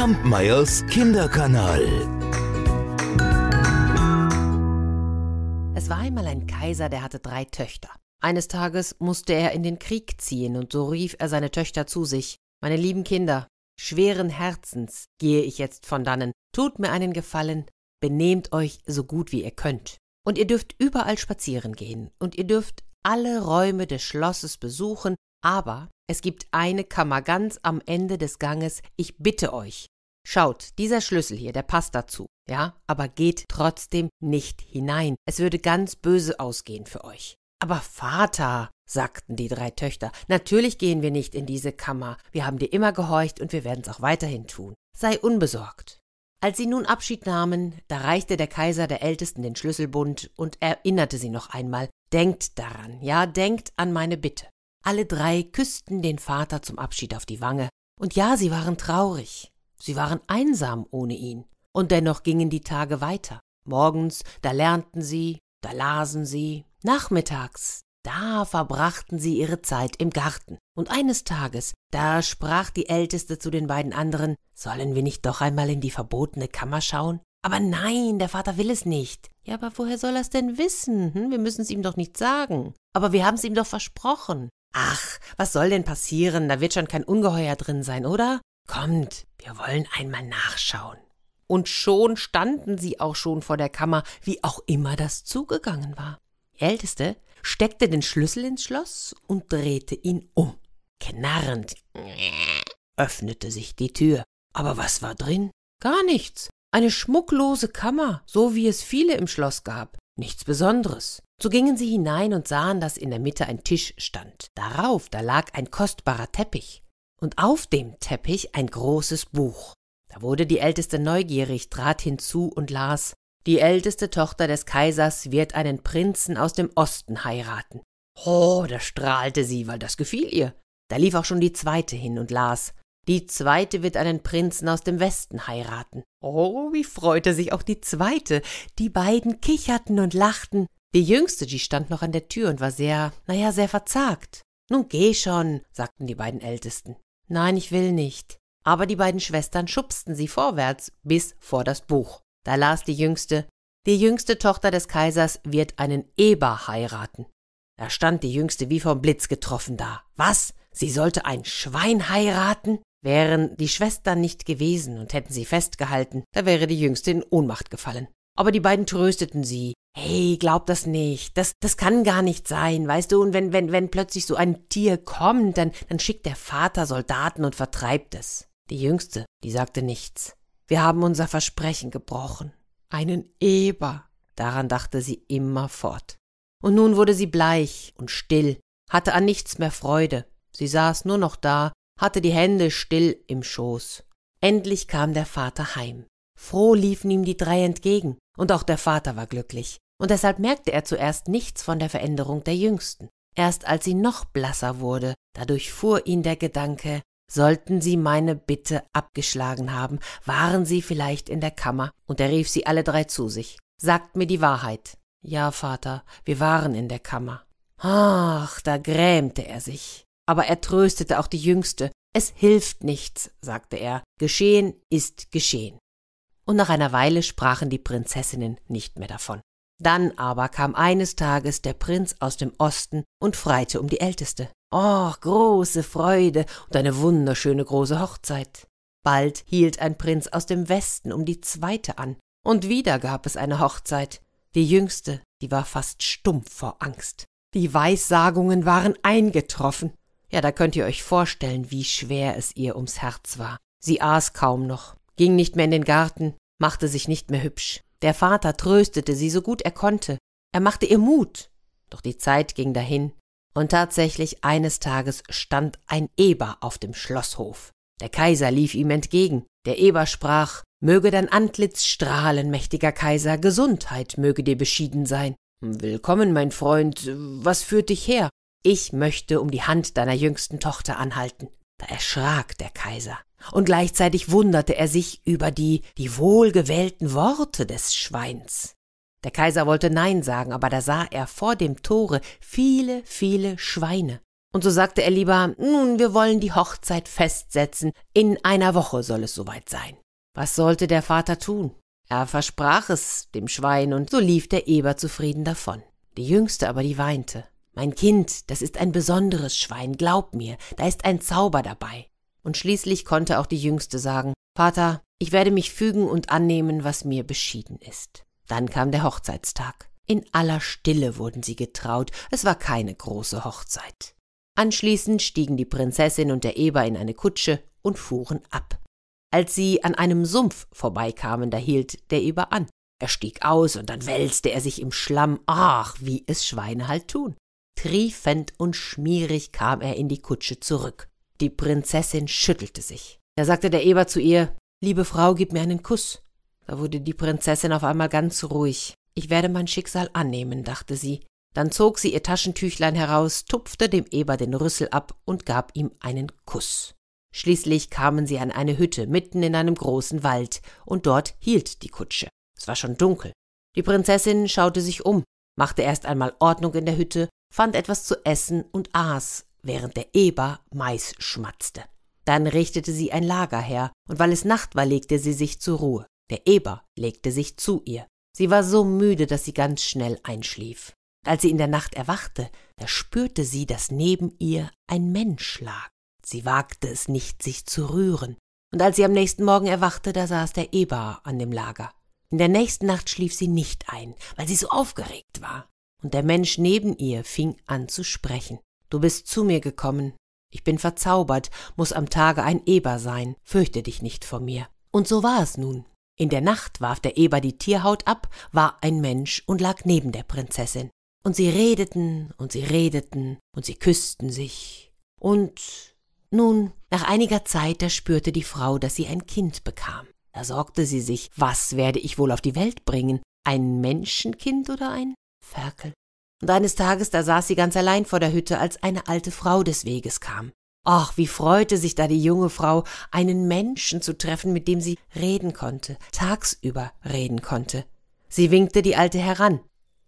Kampmeyers Kinderkanal. Es war einmal ein Kaiser, der hatte drei Töchter. Eines Tages musste er in den Krieg ziehen, und so rief er seine Töchter zu sich. Meine lieben Kinder, schweren Herzens gehe ich jetzt von dannen. Tut mir einen Gefallen, benehmt euch so gut wie ihr könnt. Und ihr dürft überall spazieren gehen, und ihr dürft alle Räume des Schlosses besuchen, aber es gibt eine Kammer ganz am Ende des Ganges, ich bitte euch, Schaut, dieser Schlüssel hier, der passt dazu, ja, aber geht trotzdem nicht hinein. Es würde ganz böse ausgehen für euch. Aber Vater, sagten die drei Töchter, natürlich gehen wir nicht in diese Kammer. Wir haben dir immer gehorcht und wir werden es auch weiterhin tun. Sei unbesorgt. Als sie nun Abschied nahmen, da reichte der Kaiser der Ältesten den Schlüsselbund und erinnerte sie noch einmal, denkt daran, ja, denkt an meine Bitte. Alle drei küssten den Vater zum Abschied auf die Wange, und ja, sie waren traurig, Sie waren einsam ohne ihn. Und dennoch gingen die Tage weiter. Morgens, da lernten sie, da lasen sie. Nachmittags, da verbrachten sie ihre Zeit im Garten. Und eines Tages, da sprach die Älteste zu den beiden anderen, sollen wir nicht doch einmal in die verbotene Kammer schauen? Aber nein, der Vater will es nicht. Ja, aber woher soll er es denn wissen? Hm? Wir müssen es ihm doch nicht sagen. Aber wir haben es ihm doch versprochen. Ach, was soll denn passieren? Da wird schon kein Ungeheuer drin sein, oder? Kommt, wir wollen einmal nachschauen. Und schon standen sie auch schon vor der Kammer, wie auch immer das zugegangen war. Die Älteste steckte den Schlüssel ins Schloss und drehte ihn um. Knarrend öffnete sich die Tür. Aber was war drin? Gar nichts. Eine schmucklose Kammer, so wie es viele im Schloss gab. Nichts Besonderes. So gingen sie hinein und sahen, dass in der Mitte ein Tisch stand. Darauf, da lag ein kostbarer Teppich und auf dem Teppich ein großes Buch. Da wurde die Älteste neugierig, trat hinzu und las Die älteste Tochter des Kaisers wird einen Prinzen aus dem Osten heiraten. Oh, da strahlte sie, weil das gefiel ihr. Da lief auch schon die zweite hin und las Die zweite wird einen Prinzen aus dem Westen heiraten. Oh, wie freute sich auch die zweite. Die beiden kicherten und lachten. Die jüngste, die stand noch an der Tür und war sehr, naja, sehr verzagt. Nun geh schon, sagten die beiden Ältesten. Nein, ich will nicht. Aber die beiden Schwestern schubsten sie vorwärts bis vor das Buch. Da las die jüngste Die jüngste Tochter des Kaisers wird einen Eber heiraten. Da stand die jüngste wie vom Blitz getroffen da. Was? Sie sollte ein Schwein heiraten? Wären die Schwestern nicht gewesen und hätten sie festgehalten, da wäre die jüngste in Ohnmacht gefallen. Aber die beiden trösteten sie. Hey, glaub das nicht. Das, das kann gar nicht sein, weißt du? Und wenn, wenn, wenn plötzlich so ein Tier kommt, dann, dann schickt der Vater Soldaten und vertreibt es. Die Jüngste, die sagte nichts. Wir haben unser Versprechen gebrochen. Einen Eber. Daran dachte sie immerfort. Und nun wurde sie bleich und still, hatte an nichts mehr Freude. Sie saß nur noch da, hatte die Hände still im Schoß. Endlich kam der Vater heim. Froh liefen ihm die drei entgegen, und auch der Vater war glücklich, und deshalb merkte er zuerst nichts von der Veränderung der Jüngsten. Erst als sie noch blasser wurde, da durchfuhr ihn der Gedanke, sollten sie meine Bitte abgeschlagen haben, waren sie vielleicht in der Kammer, und er rief sie alle drei zu sich. Sagt mir die Wahrheit. Ja, Vater, wir waren in der Kammer. Ach, da grämte er sich. Aber er tröstete auch die Jüngste. Es hilft nichts, sagte er. Geschehen ist geschehen und nach einer Weile sprachen die Prinzessinnen nicht mehr davon. Dann aber kam eines Tages der Prinz aus dem Osten und freite um die Älteste. Oh, große Freude und eine wunderschöne große Hochzeit. Bald hielt ein Prinz aus dem Westen um die zweite an, und wieder gab es eine Hochzeit. Die jüngste, die war fast stumpf vor Angst. Die Weissagungen waren eingetroffen. Ja, da könnt ihr euch vorstellen, wie schwer es ihr ums Herz war. Sie aß kaum noch, ging nicht mehr in den Garten, machte sich nicht mehr hübsch. Der Vater tröstete sie so gut er konnte. Er machte ihr Mut. Doch die Zeit ging dahin. Und tatsächlich eines Tages stand ein Eber auf dem Schlosshof. Der Kaiser lief ihm entgegen. Der Eber sprach, Möge dein Antlitz strahlen, mächtiger Kaiser, Gesundheit möge dir beschieden sein. Willkommen, mein Freund, was führt dich her? Ich möchte um die Hand deiner jüngsten Tochter anhalten. Da erschrak der Kaiser, und gleichzeitig wunderte er sich über die, die wohlgewählten Worte des Schweins. Der Kaiser wollte Nein sagen, aber da sah er vor dem Tore viele, viele Schweine. Und so sagte er lieber, nun, wir wollen die Hochzeit festsetzen, in einer Woche soll es soweit sein. Was sollte der Vater tun? Er versprach es dem Schwein, und so lief der Eber zufrieden davon. Die Jüngste aber, die weinte. Mein Kind, das ist ein besonderes Schwein, glaub mir, da ist ein Zauber dabei. Und schließlich konnte auch die Jüngste sagen Vater, ich werde mich fügen und annehmen, was mir beschieden ist. Dann kam der Hochzeitstag. In aller Stille wurden sie getraut, es war keine große Hochzeit. Anschließend stiegen die Prinzessin und der Eber in eine Kutsche und fuhren ab. Als sie an einem Sumpf vorbeikamen, da hielt der Eber an. Er stieg aus und dann wälzte er sich im Schlamm. Ach, wie es Schweine halt tun. Triefend und schmierig kam er in die Kutsche zurück. Die Prinzessin schüttelte sich. Da sagte der Eber zu ihr, Liebe Frau, gib mir einen Kuss. Da wurde die Prinzessin auf einmal ganz ruhig. Ich werde mein Schicksal annehmen, dachte sie. Dann zog sie ihr Taschentüchlein heraus, tupfte dem Eber den Rüssel ab und gab ihm einen Kuss. Schließlich kamen sie an eine Hütte mitten in einem großen Wald, und dort hielt die Kutsche. Es war schon dunkel. Die Prinzessin schaute sich um, machte erst einmal Ordnung in der Hütte fand etwas zu essen und aß, während der Eber Mais schmatzte. Dann richtete sie ein Lager her, und weil es Nacht war, legte sie sich zur Ruhe. Der Eber legte sich zu ihr. Sie war so müde, dass sie ganz schnell einschlief. als sie in der Nacht erwachte, da spürte sie, dass neben ihr ein Mensch lag. Sie wagte es nicht, sich zu rühren. Und als sie am nächsten Morgen erwachte, da saß der Eber an dem Lager. In der nächsten Nacht schlief sie nicht ein, weil sie so aufgeregt war und der Mensch neben ihr fing an zu sprechen. Du bist zu mir gekommen. Ich bin verzaubert, muss am Tage ein Eber sein, fürchte dich nicht vor mir. Und so war es nun. In der Nacht warf der Eber die Tierhaut ab, war ein Mensch und lag neben der Prinzessin. Und sie redeten und sie redeten und sie küssten sich. Und nun, nach einiger Zeit, da spürte die Frau, dass sie ein Kind bekam. Da sorgte sie sich, was werde ich wohl auf die Welt bringen? Ein Menschenkind oder ein Ferkel. Und eines Tages, da saß sie ganz allein vor der Hütte, als eine alte Frau des Weges kam. Ach, wie freute sich da die junge Frau, einen Menschen zu treffen, mit dem sie reden konnte, tagsüber reden konnte. Sie winkte die Alte heran.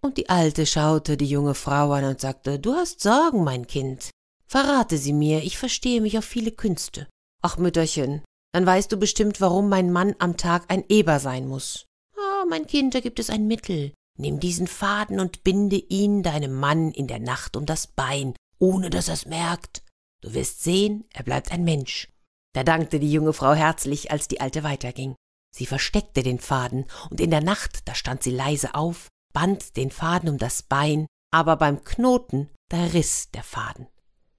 Und die Alte schaute die junge Frau an und sagte, Du hast Sorgen, mein Kind. Verrate sie mir, ich verstehe mich auf viele Künste. Ach, Mütterchen, dann weißt du bestimmt, warum mein Mann am Tag ein Eber sein muss. Ah, oh, mein Kind, da gibt es ein Mittel. Nimm diesen Faden und binde ihn deinem Mann in der Nacht um das Bein, ohne dass er's merkt. Du wirst sehen, er bleibt ein Mensch. Da dankte die junge Frau herzlich, als die Alte weiterging. Sie versteckte den Faden, und in der Nacht, da stand sie leise auf, band den Faden um das Bein, aber beim Knoten, da riss der Faden.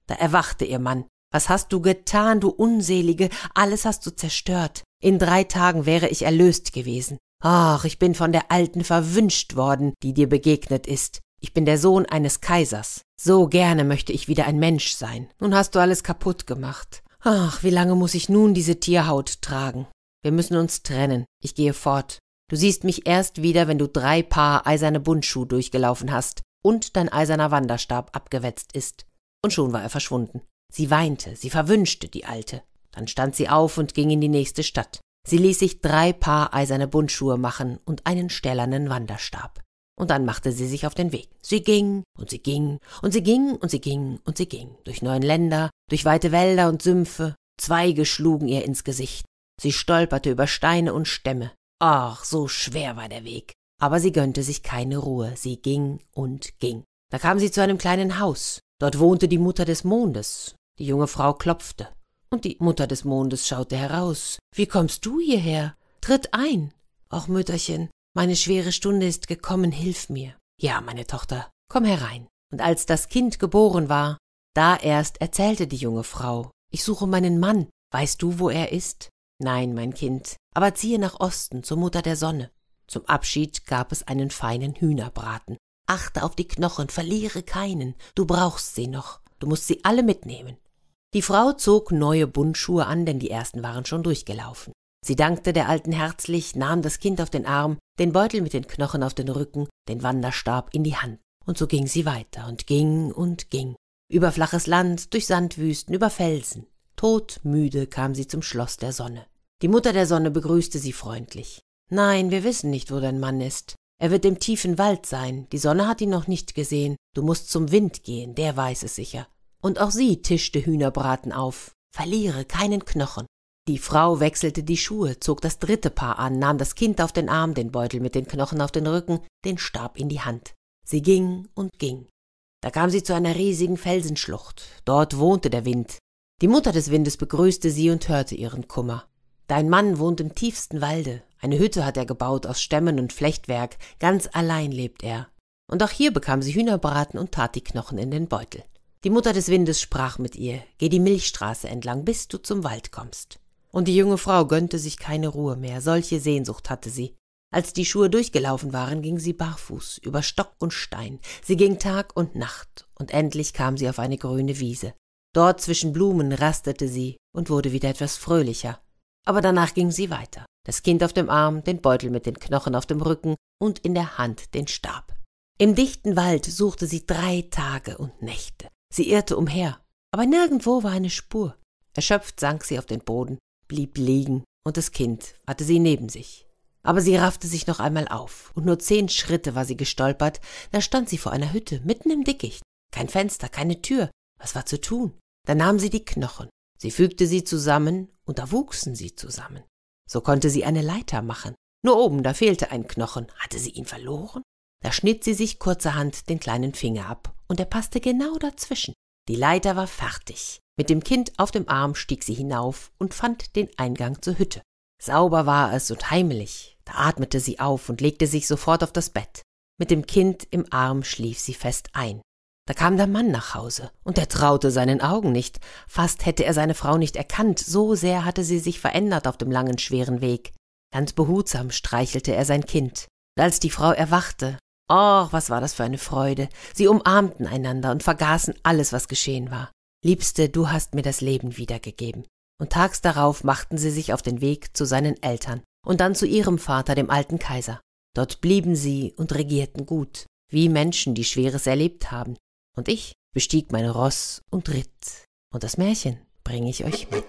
Da erwachte ihr Mann. Was hast du getan, du Unselige? Alles hast du zerstört. In drei Tagen wäre ich erlöst gewesen. Ach, ich bin von der Alten verwünscht worden, die dir begegnet ist. Ich bin der Sohn eines Kaisers. So gerne möchte ich wieder ein Mensch sein. Nun hast du alles kaputt gemacht. Ach, wie lange muss ich nun diese Tierhaut tragen? Wir müssen uns trennen. Ich gehe fort. Du siehst mich erst wieder, wenn du drei Paar eiserne Buntschuhe durchgelaufen hast und dein eiserner Wanderstab abgewetzt ist. Und schon war er verschwunden. Sie weinte, sie verwünschte die Alte. Dann stand sie auf und ging in die nächste Stadt. Sie ließ sich drei Paar eiserne Bundschuhe machen und einen stählernen Wanderstab. Und dann machte sie sich auf den Weg. Sie ging und sie ging und sie ging und sie ging und sie ging durch neuen Länder, durch weite Wälder und Sümpfe. Zweige schlugen ihr ins Gesicht. Sie stolperte über Steine und Stämme. Ach, so schwer war der Weg. Aber sie gönnte sich keine Ruhe. Sie ging und ging. Da kam sie zu einem kleinen Haus. Dort wohnte die Mutter des Mondes. Die junge Frau klopfte und die Mutter des Mondes schaute heraus. Wie kommst du hierher? Tritt ein. Och, Mütterchen, meine schwere Stunde ist gekommen, hilf mir. Ja, meine Tochter, komm herein. Und als das Kind geboren war, da erst erzählte die junge Frau, ich suche meinen Mann. Weißt du, wo er ist? Nein, mein Kind, aber ziehe nach Osten zur Mutter der Sonne. Zum Abschied gab es einen feinen Hühnerbraten. Achte auf die Knochen, verliere keinen, du brauchst sie noch, du musst sie alle mitnehmen. Die Frau zog neue Bundschuhe an, denn die ersten waren schon durchgelaufen. Sie dankte der Alten herzlich, nahm das Kind auf den Arm, den Beutel mit den Knochen auf den Rücken, den Wanderstab in die Hand. Und so ging sie weiter und ging und ging. Über flaches Land, durch Sandwüsten, über Felsen. Todmüde kam sie zum Schloss der Sonne. Die Mutter der Sonne begrüßte sie freundlich. Nein, wir wissen nicht, wo dein Mann ist. Er wird im tiefen Wald sein. Die Sonne hat ihn noch nicht gesehen. Du musst zum Wind gehen, der weiß es sicher. Und auch sie tischte Hühnerbraten auf. Verliere keinen Knochen. Die Frau wechselte die Schuhe, zog das dritte Paar an, nahm das Kind auf den Arm, den Beutel mit den Knochen auf den Rücken, den Stab in die Hand. Sie ging und ging. Da kam sie zu einer riesigen Felsenschlucht. Dort wohnte der Wind. Die Mutter des Windes begrüßte sie und hörte ihren Kummer. Dein Mann wohnt im tiefsten Walde. Eine Hütte hat er gebaut aus Stämmen und Flechtwerk. Ganz allein lebt er. Und auch hier bekam sie Hühnerbraten und tat die Knochen in den Beutel. Die Mutter des Windes sprach mit ihr, geh die Milchstraße entlang, bis du zum Wald kommst. Und die junge Frau gönnte sich keine Ruhe mehr, solche Sehnsucht hatte sie. Als die Schuhe durchgelaufen waren, ging sie barfuß, über Stock und Stein, sie ging Tag und Nacht, und endlich kam sie auf eine grüne Wiese. Dort zwischen Blumen rastete sie und wurde wieder etwas fröhlicher. Aber danach ging sie weiter, das Kind auf dem Arm, den Beutel mit den Knochen auf dem Rücken und in der Hand den Stab. Im dichten Wald suchte sie drei Tage und Nächte. Sie irrte umher, aber nirgendwo war eine Spur. Erschöpft sank sie auf den Boden, blieb liegen, und das Kind hatte sie neben sich. Aber sie raffte sich noch einmal auf, und nur zehn Schritte war sie gestolpert, da stand sie vor einer Hütte, mitten im Dickicht. Kein Fenster, keine Tür. Was war zu tun? Da nahm sie die Knochen, sie fügte sie zusammen, und da wuchsen sie zusammen. So konnte sie eine Leiter machen. Nur oben, da fehlte ein Knochen. Hatte sie ihn verloren? Da schnitt sie sich kurzerhand den kleinen Finger ab und er passte genau dazwischen. Die Leiter war fertig. Mit dem Kind auf dem Arm stieg sie hinauf und fand den Eingang zur Hütte. Sauber war es und heimelig. Da atmete sie auf und legte sich sofort auf das Bett. Mit dem Kind im Arm schlief sie fest ein. Da kam der Mann nach Hause, und er traute seinen Augen nicht. Fast hätte er seine Frau nicht erkannt, so sehr hatte sie sich verändert auf dem langen, schweren Weg. Ganz behutsam streichelte er sein Kind. Und Als die Frau erwachte, Och, was war das für eine Freude. Sie umarmten einander und vergaßen alles, was geschehen war. Liebste, du hast mir das Leben wiedergegeben. Und tags darauf machten sie sich auf den Weg zu seinen Eltern und dann zu ihrem Vater, dem alten Kaiser. Dort blieben sie und regierten gut, wie Menschen, die Schweres erlebt haben. Und ich bestieg mein Ross und ritt. Und das Märchen bringe ich euch mit.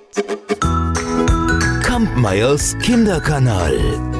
Kampmeyers Kinderkanal.